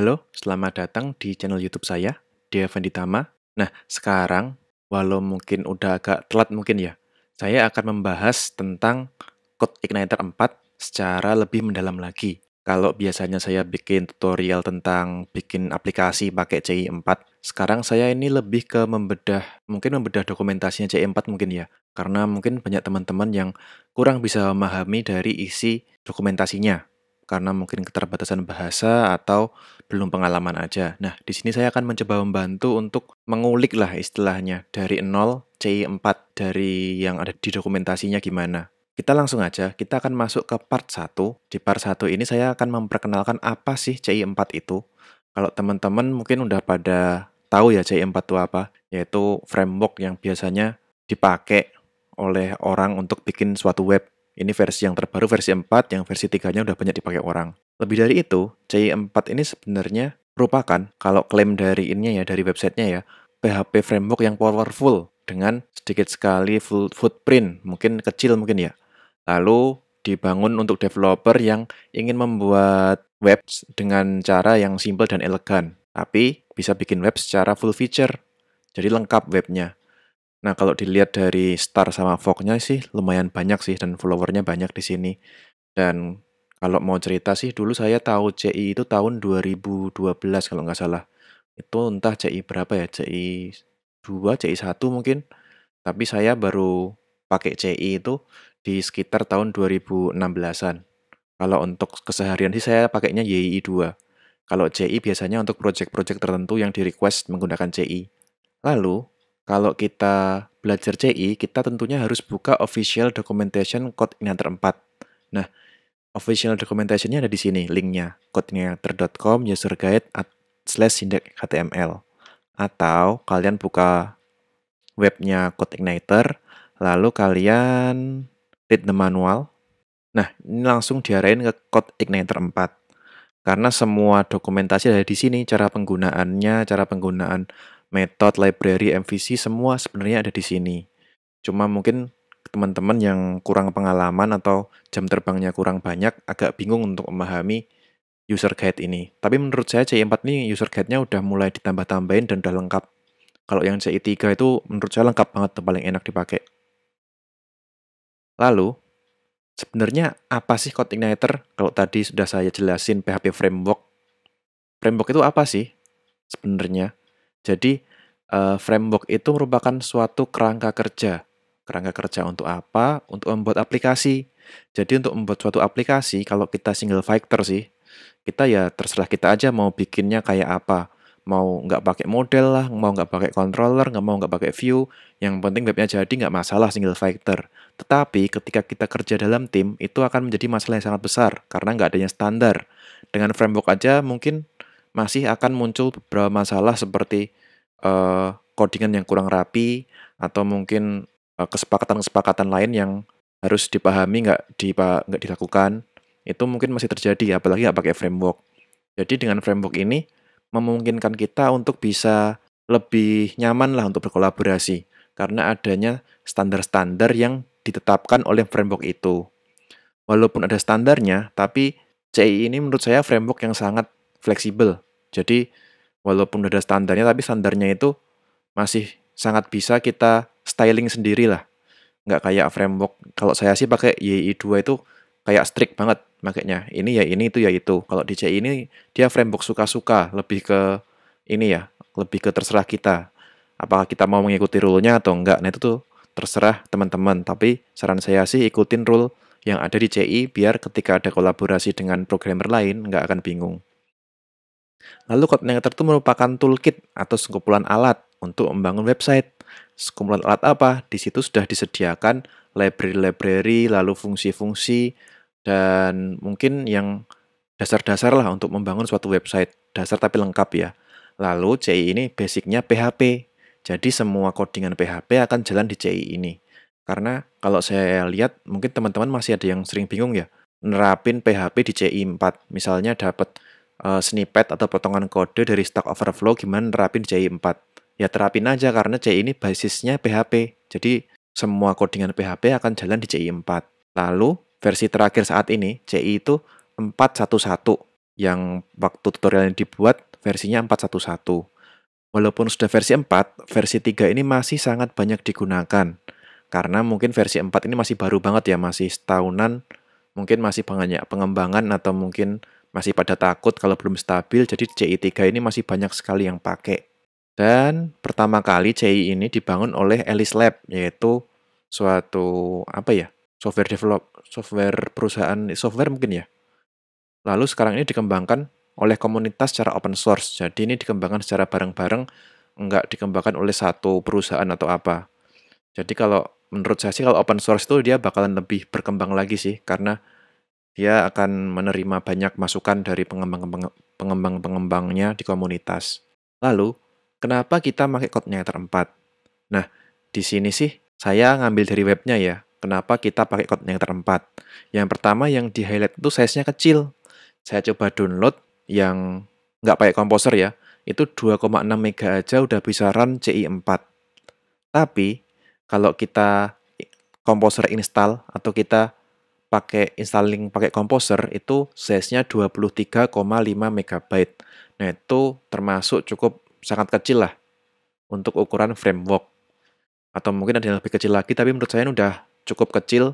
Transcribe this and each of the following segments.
Halo, selamat datang di channel YouTube saya, Dia Venditama. Nah, sekarang, walau mungkin udah agak telat mungkin ya, saya akan membahas tentang Code Igniter 4 secara lebih mendalam lagi. Kalau biasanya saya bikin tutorial tentang bikin aplikasi pakai CI4, sekarang saya ini lebih ke membedah, mungkin membedah dokumentasinya CI4 mungkin ya, karena mungkin banyak teman-teman yang kurang bisa memahami dari isi dokumentasinya, karena mungkin keterbatasan bahasa atau belum pengalaman aja. Nah, di sini saya akan mencoba membantu untuk mengulik lah istilahnya dari 0 CI4 dari yang ada di dokumentasinya gimana. Kita langsung aja, kita akan masuk ke part 1. Di part 1 ini saya akan memperkenalkan apa sih CI4 itu. Kalau teman-teman mungkin udah pada tahu ya CI4 itu apa, yaitu framework yang biasanya dipakai oleh orang untuk bikin suatu web ini versi yang terbaru versi 4 yang versi 3-nya udah banyak dipakai orang. Lebih dari itu, CI4 ini sebenarnya merupakan kalau klaim dari ini ya dari websitenya ya PHP framework yang powerful dengan sedikit sekali full footprint mungkin kecil mungkin ya lalu dibangun untuk developer yang ingin membuat web dengan cara yang simple dan elegan tapi bisa bikin web secara full feature jadi lengkap webnya Nah, kalau dilihat dari Star sama vogue sih lumayan banyak sih dan followernya banyak di sini. Dan kalau mau cerita sih dulu saya tahu CI itu tahun 2012 kalau nggak salah. Itu entah CI berapa ya, CI 2, CI 1 mungkin. Tapi saya baru pakai CI itu di sekitar tahun 2016-an. Kalau untuk keseharian sih saya pakainya YI 2. Kalau CI biasanya untuk project-project tertentu yang di request menggunakan CI. Lalu, kalau kita belajar CI, kita tentunya harus buka official documentation code yang terempat. Nah, official documentation-nya ada di sini, link linknya, codeinator.com, user guide, at, slash index HTML. Atau kalian buka webnya Code Igniter, lalu kalian read the manual. Nah, ini langsung diarahin ke Code Igniter 4. Karena semua dokumentasi ada di sini, cara penggunaannya, cara penggunaan method, library, MVC semua sebenarnya ada di sini. Cuma mungkin teman-teman yang kurang pengalaman atau jam terbangnya kurang banyak agak bingung untuk memahami user guide ini. Tapi menurut saya CI4 ini user guide-nya udah mulai ditambah-tambahin dan udah lengkap. Kalau yang CI3 itu menurut saya lengkap banget dan paling enak dipakai. Lalu, sebenarnya apa sih Code Igniter? Kalau tadi sudah saya jelasin PHP Framework. Framework itu apa sih sebenarnya? Jadi uh, framework itu merupakan suatu kerangka kerja. Kerangka kerja untuk apa? Untuk membuat aplikasi. Jadi untuk membuat suatu aplikasi, kalau kita single factor sih, kita ya terserah kita aja mau bikinnya kayak apa. Mau nggak pakai model lah, mau nggak pakai controller, nggak mau nggak pakai view. Yang penting webnya jadi nggak masalah single factor. Tetapi ketika kita kerja dalam tim, itu akan menjadi masalah yang sangat besar karena nggak adanya standar. Dengan framework aja mungkin masih akan muncul beberapa masalah seperti uh, codingan yang kurang rapi atau mungkin eh, kesepakatan-kesepakatan lain yang harus dipahami nggak dipa nggak dilakukan itu mungkin masih terjadi apalagi nggak pakai framework. Jadi dengan framework ini memungkinkan kita untuk bisa lebih nyaman lah untuk berkolaborasi karena adanya standar-standar yang ditetapkan oleh framework itu. Walaupun ada standarnya, tapi CI ini menurut saya framework yang sangat fleksibel. Jadi walaupun udah ada standarnya tapi standarnya itu masih sangat bisa kita styling sendiri lah. Nggak kayak framework. Kalau saya sih pakai YI2 itu kayak strict banget makanya. Ini ya ini, itu ya itu. Kalau di ci ini dia framework suka-suka, lebih ke ini ya, lebih ke terserah kita. Apakah kita mau mengikuti rule atau enggak. Nah itu tuh terserah teman-teman. Tapi saran saya sih ikutin rule yang ada di CI biar ketika ada kolaborasi dengan programmer lain nggak akan bingung. Lalu CodeIgniter itu merupakan toolkit atau sekumpulan alat untuk membangun website. Sekumpulan alat apa? Di situ sudah disediakan library-library, lalu fungsi-fungsi, dan mungkin yang dasar-dasar lah untuk membangun suatu website. Dasar tapi lengkap ya. Lalu CI ini basicnya PHP. Jadi semua codingan PHP akan jalan di CI ini. Karena kalau saya lihat mungkin teman-teman masih ada yang sering bingung ya. Nerapin PHP di CI 4. Misalnya dapat uh, eh, snippet atau potongan kode dari Stack Overflow gimana nerapin JI 4. Ya terapin aja karena JI ini basisnya PHP. Jadi semua codingan PHP akan jalan di JI 4. Lalu versi terakhir saat ini JI itu 411 yang waktu tutorial yang dibuat versinya 411. Walaupun sudah versi 4, versi 3 ini masih sangat banyak digunakan. Karena mungkin versi 4 ini masih baru banget ya, masih setahunan, mungkin masih banyak pengembangan atau mungkin masih pada takut kalau belum stabil, jadi CI3 ini masih banyak sekali yang pakai. Dan pertama kali CI ini dibangun oleh Alice Lab, yaitu suatu apa ya? software develop, software perusahaan software mungkin ya. Lalu sekarang ini dikembangkan oleh komunitas secara open source. Jadi ini dikembangkan secara bareng-bareng, enggak dikembangkan oleh satu perusahaan atau apa. Jadi kalau menurut saya sih kalau open source itu dia bakalan lebih berkembang lagi sih karena dia akan menerima banyak masukan dari pengembang-pengembangnya di komunitas. Lalu, kenapa kita pakai yang terempat? Nah, di sini sih saya ngambil dari webnya ya. Kenapa kita pakai yang 4? Yang pertama yang di highlight itu size-nya kecil. Saya coba download yang nggak pakai komposer ya. Itu 2,6 mega aja udah bisa run CI4. Tapi kalau kita komposer install atau kita pakai installing pakai komposer itu size-nya 23,5 MB. Nah, itu termasuk cukup sangat kecil lah untuk ukuran framework. Atau mungkin ada yang lebih kecil lagi, tapi menurut saya ini udah cukup kecil,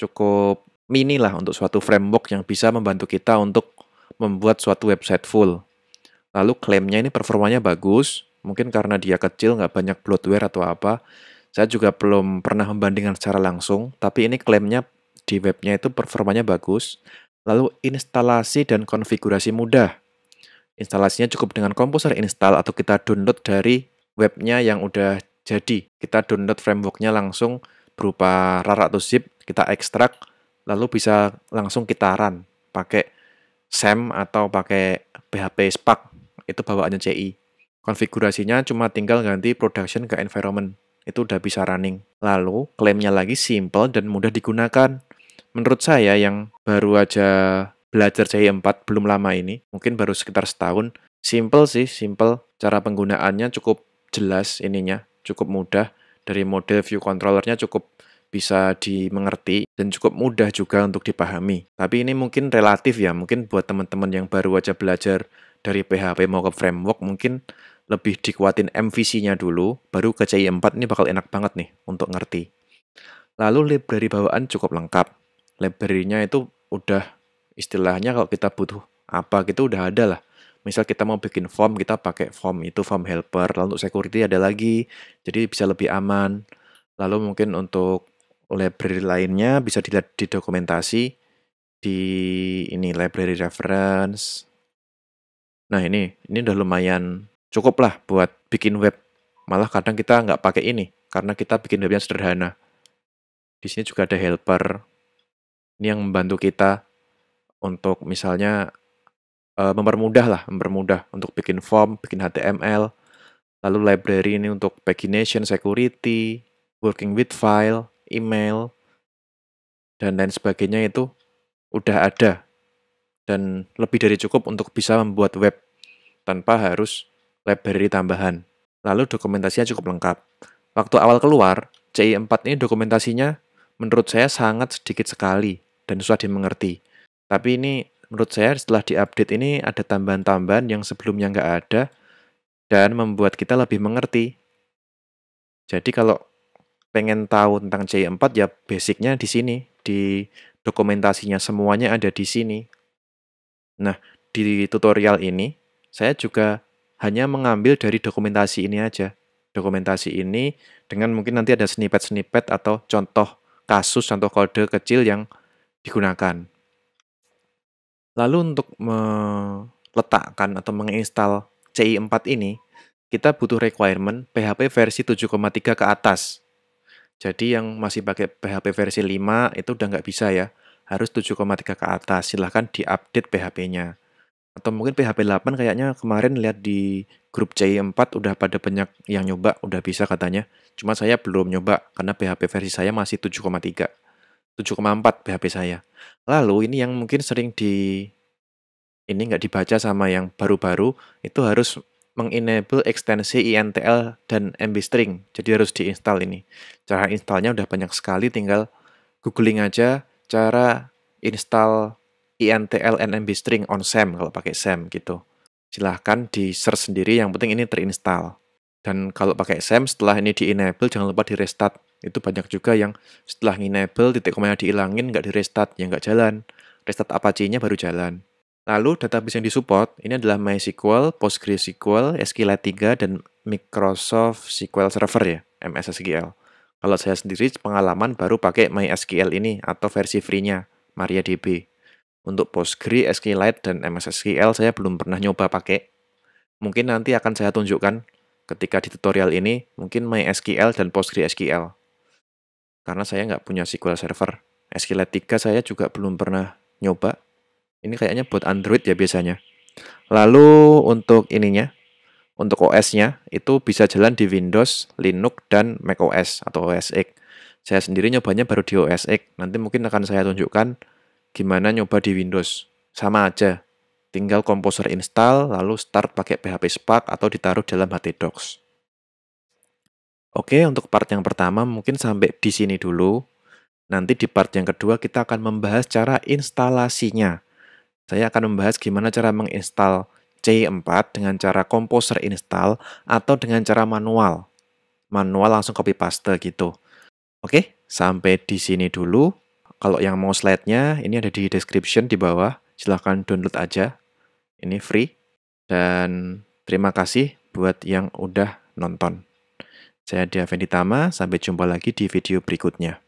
cukup mini lah untuk suatu framework yang bisa membantu kita untuk membuat suatu website full. Lalu klaimnya ini performanya bagus, mungkin karena dia kecil, nggak banyak bloatware atau apa. Saya juga belum pernah membandingkan secara langsung, tapi ini klaimnya di webnya itu performanya bagus, lalu instalasi dan konfigurasi mudah. Instalasinya cukup dengan komposer install atau kita download dari webnya yang udah jadi. Kita download frameworknya langsung berupa RAR atau zip, kita ekstrak, lalu bisa langsung kita run pakai sem atau pakai PHP Spark, itu bawaannya CI. Konfigurasinya cuma tinggal ganti production ke environment, itu udah bisa running. Lalu, klaimnya lagi simple dan mudah digunakan menurut saya yang baru aja belajar JI4 belum lama ini, mungkin baru sekitar setahun, simple sih, simple. Cara penggunaannya cukup jelas ininya, cukup mudah. Dari model view controllernya cukup bisa dimengerti dan cukup mudah juga untuk dipahami. Tapi ini mungkin relatif ya, mungkin buat teman-teman yang baru aja belajar dari PHP mau ke framework mungkin lebih dikuatin MVC-nya dulu, baru ke CI4 ini bakal enak banget nih untuk ngerti. Lalu library bawaan cukup lengkap library-nya itu udah istilahnya kalau kita butuh apa gitu udah ada lah. Misal kita mau bikin form, kita pakai form itu form helper. Lalu untuk security ada lagi, jadi bisa lebih aman. Lalu mungkin untuk library lainnya bisa dilihat di dokumentasi di ini library reference. Nah ini ini udah lumayan cukup lah buat bikin web. Malah kadang kita nggak pakai ini karena kita bikin webnya sederhana. Di sini juga ada helper ini yang membantu kita untuk misalnya uh, mempermudah lah, mempermudah untuk bikin form, bikin HTML, lalu library ini untuk pagination, security, working with file, email, dan lain sebagainya itu udah ada dan lebih dari cukup untuk bisa membuat web tanpa harus library tambahan. Lalu dokumentasinya cukup lengkap. Waktu awal keluar, CI4 ini dokumentasinya menurut saya sangat sedikit sekali dan susah dimengerti. Tapi ini menurut saya setelah diupdate ini ada tambahan-tambahan yang sebelumnya nggak ada dan membuat kita lebih mengerti. Jadi kalau pengen tahu tentang CI4 ya basicnya di sini, di dokumentasinya semuanya ada di sini. Nah, di tutorial ini saya juga hanya mengambil dari dokumentasi ini aja. Dokumentasi ini dengan mungkin nanti ada snippet-snippet atau contoh kasus contoh kode kecil yang digunakan. Lalu untuk meletakkan atau menginstal CI4 ini, kita butuh requirement PHP versi 7,3 ke atas. Jadi yang masih pakai PHP versi 5 itu udah nggak bisa ya. Harus 7,3 ke atas, silahkan diupdate PHP-nya atau mungkin PHP 8 kayaknya kemarin lihat di grup CI4 udah pada banyak yang nyoba, udah bisa katanya. Cuma saya belum nyoba karena PHP versi saya masih 7,3. 7,4 PHP saya. Lalu ini yang mungkin sering di ini nggak dibaca sama yang baru-baru itu harus mengenable ekstensi intl dan mbstring. Jadi harus diinstal ini. Cara installnya udah banyak sekali, tinggal googling aja cara install INTL NMB string on SAM kalau pakai SAM gitu. Silahkan di search sendiri, yang penting ini terinstall. Dan kalau pakai SAM, setelah ini di enable, jangan lupa di restart. Itu banyak juga yang setelah enable, titik komanya dihilangin, nggak di restart, ya nggak jalan. Restart Apache-nya baru jalan. Lalu database yang disupport ini adalah MySQL, PostgreSQL, SQLite 3 dan Microsoft SQL Server ya, MSSQL. Kalau saya sendiri pengalaman baru pakai MySQL ini atau versi free-nya MariaDB. Untuk Postgre, SQLite, dan MSSQL saya belum pernah nyoba pakai. Mungkin nanti akan saya tunjukkan ketika di tutorial ini, mungkin MySQL dan SQL. Karena saya nggak punya SQL Server. SQLite 3 saya juga belum pernah nyoba. Ini kayaknya buat Android ya biasanya. Lalu untuk ininya, untuk OS-nya itu bisa jalan di Windows, Linux, dan macOS atau OS X. Saya sendiri nyobanya baru di OS X. Nanti mungkin akan saya tunjukkan gimana nyoba di Windows. Sama aja, tinggal komposer install lalu start pakai PHP Spark atau ditaruh dalam htdocs. Oke, untuk part yang pertama mungkin sampai di sini dulu. Nanti di part yang kedua kita akan membahas cara instalasinya. Saya akan membahas gimana cara menginstal C4 dengan cara komposer install atau dengan cara manual. Manual langsung copy paste gitu. Oke, sampai di sini dulu. Kalau yang mau slide-nya, ini ada di description di bawah. Silahkan download aja. Ini free. Dan terima kasih buat yang udah nonton. Saya Diavendi Tama, sampai jumpa lagi di video berikutnya.